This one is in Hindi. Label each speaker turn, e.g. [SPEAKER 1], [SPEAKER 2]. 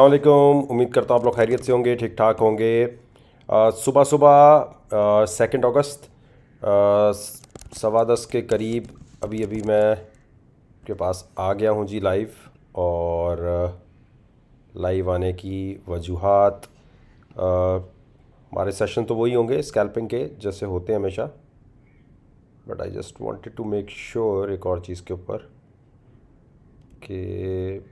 [SPEAKER 1] अल्लाम उम्मीद करता हूँ आप लोग खैरियत से होंगे ठीक ठाक होंगे सुबह सुबह सेकेंड अगस्त सवा दस के करीब अभी अभी मैं के पास आ गया हूँ जी लाइव और लाइव आने की वजूहत हमारे सेशन तो वही होंगे स्कैल्पिंग के जैसे होते हैं हमेशा but I just wanted to make sure एक और चीज़ के ऊपर कि